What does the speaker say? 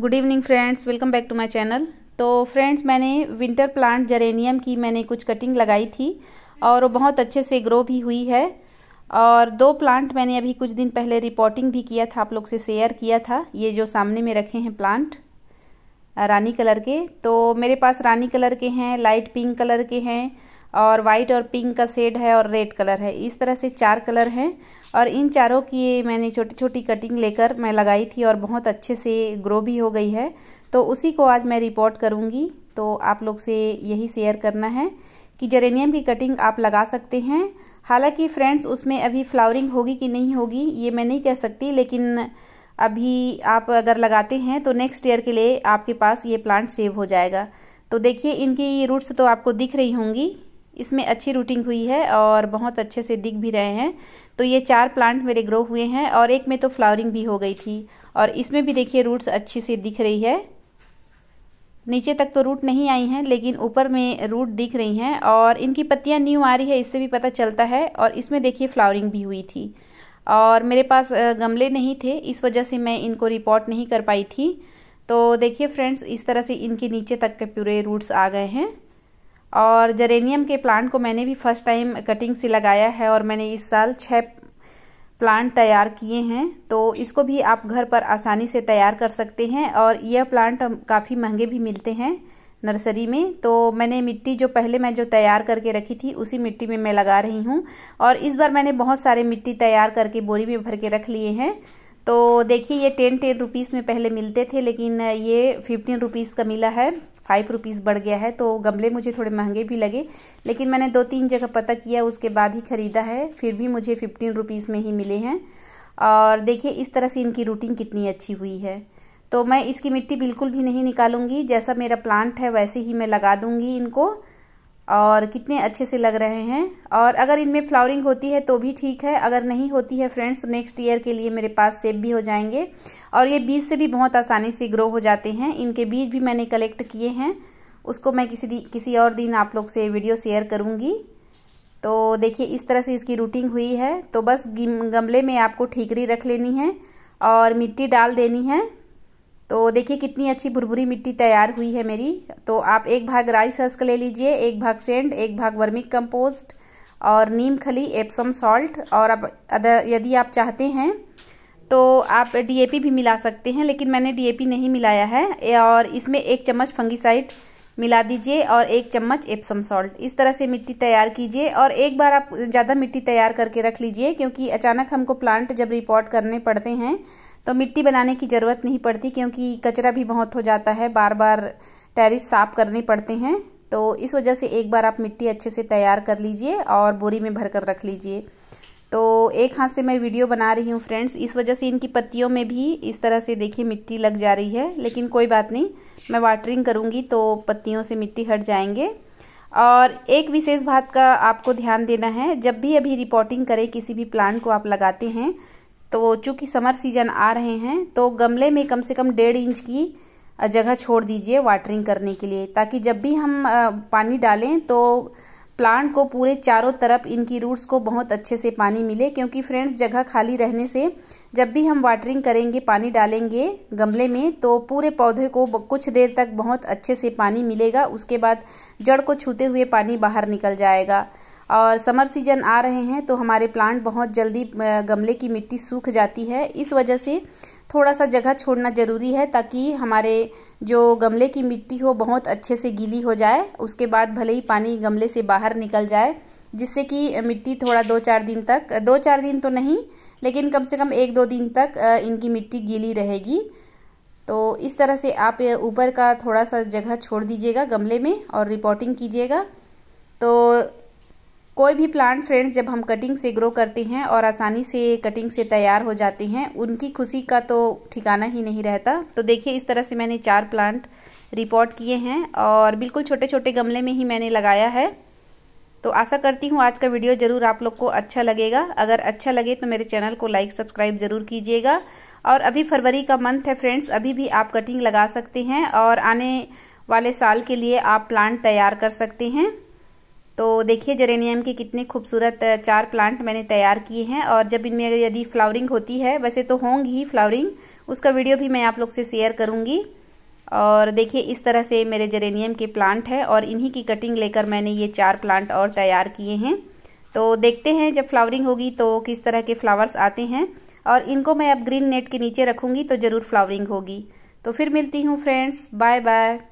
good evening friends welcome back to my channel तो friends मैंने winter plant geranium की मैंने कुछ कटिंग लगाई थी और वो बहुत अच्छे से ग्रो भी हुई है और दो प्लांट मैंने अभी कुछ दिन पहले रिपोर्टिंग भी किया था आप लोग से शेयर किया था ये जो सामने में रखे हैं प्लांट रानी कलर के तो मेरे पास रानी कलर के हैं लाइट पिंक कलर के हैं और वाइट और पिंक का शेड है और रेड कलर है इस तरह से चार कलर हैं और इन चारों की मैंने छोटी छोटी कटिंग लेकर मैं लगाई थी और बहुत अच्छे से ग्रो भी हो गई है तो उसी को आज मैं रिपोर्ट करूँगी तो आप लोग से यही शेयर करना है कि जेरेनियम की कटिंग आप लगा सकते हैं हालांकि फ्रेंड्स उसमें अभी फ्लावरिंग होगी कि नहीं होगी ये मैं नहीं कह सकती लेकिन अभी आप अगर लगाते हैं तो नेक्स्ट ईयर के लिए आपके पास ये प्लांट सेव हो जाएगा तो देखिए इनकी रूट्स तो आपको दिख रही होंगी इसमें अच्छी रूटिंग हुई है और बहुत अच्छे से दिख भी रहे हैं तो ये चार प्लांट मेरे ग्रो हुए हैं और एक में तो फ्लावरिंग भी हो गई थी और इसमें भी देखिए रूट्स अच्छी से दिख रही है नीचे तक तो रूट नहीं आई हैं लेकिन ऊपर में रूट दिख रही हैं और इनकी पत्तियां न्यू आ रही है इससे भी पता चलता है और इसमें देखिए फ्लावरिंग भी हुई थी और मेरे पास गमले नहीं थे इस वजह से मैं इनको रिपोर्ट नहीं कर पाई थी तो देखिए फ्रेंड्स इस तरह से इनके नीचे तक के पूरे रूट्स आ गए हैं और जरेनियम के प्लांट को मैंने भी फर्स्ट टाइम कटिंग से लगाया है और मैंने इस साल छः प्लांट तैयार किए हैं तो इसको भी आप घर पर आसानी से तैयार कर सकते हैं और यह प्लांट काफ़ी महंगे भी मिलते हैं नर्सरी में तो मैंने मिट्टी जो पहले मैं जो तैयार करके रखी थी उसी मिट्टी में मैं लगा रही हूँ और इस बार मैंने बहुत सारे मिट्टी तैयार करके बोरी में भर के रख लिए हैं तो देखिए ये टेन टेन रुपीज़ में पहले मिलते थे लेकिन ये फिफ्टीन रुपीज़ का मिला है फाइव रुपीज़ बढ़ गया है तो गमले मुझे थोड़े महंगे भी लगे लेकिन मैंने दो तीन जगह पता किया उसके बाद ही ख़रीदा है फिर भी मुझे फिफ्टीन रुपीज़ में ही मिले हैं और देखिए इस तरह से इनकी रूटिंग कितनी अच्छी हुई है तो मैं इसकी मिट्टी बिल्कुल भी नहीं निकालूंगी जैसा मेरा प्लांट है वैसे ही मैं लगा दूंगी इनको और कितने अच्छे से लग रहे हैं और अगर इनमें फ्लावरिंग होती है तो भी ठीक है अगर नहीं होती है फ्रेंड्स तो नेक्स्ट ईयर के लिए मेरे पास सेब भी हो जाएंगे और ये बीज से भी बहुत आसानी से ग्रो हो जाते हैं इनके बीज भी मैंने कलेक्ट किए हैं उसको मैं किसी दिन किसी और दिन आप लोग से वीडियो शेयर करूँगी तो देखिए इस तरह से इसकी रूटिंग हुई है तो बस गमले में आपको ठीकरी रख लेनी है और मिट्टी डाल देनी है तो देखिए कितनी अच्छी भुरभुरी मिट्टी तैयार हुई है मेरी तो आप एक भाग राइस हस्क ले लीजिए एक भाग सेंड एक भाग वर्मिक कंपोस्ट और नीम खली एप्सम सॉल्ट और अब अदर यदि आप चाहते हैं तो आप डीएपी भी मिला सकते हैं लेकिन मैंने डीएपी नहीं मिलाया है और इसमें एक चम्मच फंगिसाइड मिला दीजिए और एक चम्मच एप्सम सॉल्ट इस तरह से मिट्टी तैयार कीजिए और एक बार आप ज़्यादा मिट्टी तैयार करके रख लीजिए क्योंकि अचानक हमको प्लांट जब रिपोर्ट करने पड़ते हैं तो मिट्टी बनाने की ज़रूरत नहीं पड़ती क्योंकि कचरा भी बहुत हो जाता है बार बार टेरिस साफ़ करने पड़ते हैं तो इस वजह से एक बार आप मिट्टी अच्छे से तैयार कर लीजिए और बोरी में भर कर रख लीजिए तो एक हाथ से मैं वीडियो बना रही हूँ फ्रेंड्स इस वजह से इनकी पत्तियों में भी इस तरह से देखिए मिट्टी लग जा रही है लेकिन कोई बात नहीं मैं वाटरिंग करूँगी तो पत्तियों से मिट्टी हट जाएंगे और एक विशेष बात का आपको ध्यान देना है जब भी अभी रिपोर्टिंग करें किसी भी प्लांट को आप लगाते हैं तो चूँकि समर सीजन आ रहे हैं तो गमले में कम से कम डेढ़ इंच की जगह छोड़ दीजिए वाटरिंग करने के लिए ताकि जब भी हम पानी डालें तो प्लांट को पूरे चारों तरफ इनकी रूट्स को बहुत अच्छे से पानी मिले क्योंकि फ्रेंड्स जगह खाली रहने से जब भी हम वाटरिंग करेंगे पानी डालेंगे गमले में तो पूरे पौधे को कुछ देर तक बहुत अच्छे से पानी मिलेगा उसके बाद जड़ को छूते हुए पानी बाहर निकल जाएगा और समर सीजन आ रहे हैं तो हमारे प्लांट बहुत जल्दी गमले की मिट्टी सूख जाती है इस वजह से थोड़ा सा जगह छोड़ना ज़रूरी है ताकि हमारे जो गमले की मिट्टी हो बहुत अच्छे से गीली हो जाए उसके बाद भले ही पानी गमले से बाहर निकल जाए जिससे कि मिट्टी थोड़ा दो चार दिन तक दो चार दिन तो नहीं लेकिन कम से कम एक दो दिन तक इनकी मिट्टी गीली रहेगी तो इस तरह से आप ऊपर का थोड़ा सा जगह छोड़ दीजिएगा गमले में और रिपोर्टिंग कीजिएगा तो कोई भी प्लांट फ्रेंड्स जब हम कटिंग से ग्रो करते हैं और आसानी से कटिंग से तैयार हो जाते हैं उनकी खुशी का तो ठिकाना ही नहीं रहता तो देखिए इस तरह से मैंने चार प्लांट रिपोर्ट किए हैं और बिल्कुल छोटे छोटे गमले में ही मैंने लगाया है तो आशा करती हूँ आज का वीडियो ज़रूर आप लोग को अच्छा लगेगा अगर अच्छा लगे तो मेरे चैनल को लाइक सब्सक्राइब ज़रूर कीजिएगा और अभी फरवरी का मंथ है फ्रेंड्स अभी भी आप कटिंग लगा सकते हैं और आने वाले साल के लिए आप प्लांट तैयार कर सकते हैं तो देखिए जेरेनियम के कितने खूबसूरत चार प्लांट मैंने तैयार किए हैं और जब इनमें यदि फ्लावरिंग होती है वैसे तो होंगी ही फ्लावरिंग उसका वीडियो भी मैं आप लोग से शेयर करूँगी और देखिए इस तरह से मेरे जेरेनियम के प्लांट है और इन्हीं की कटिंग लेकर मैंने ये चार प्लांट और तैयार किए हैं तो देखते हैं जब फ्लावरिंग होगी तो किस तरह के फ्लावर्स आते हैं और इनको मैं अब ग्रीन नेट के नीचे रखूँगी तो ज़रूर फ्लावरिंग होगी तो फिर मिलती हूँ फ्रेंड्स बाय बाय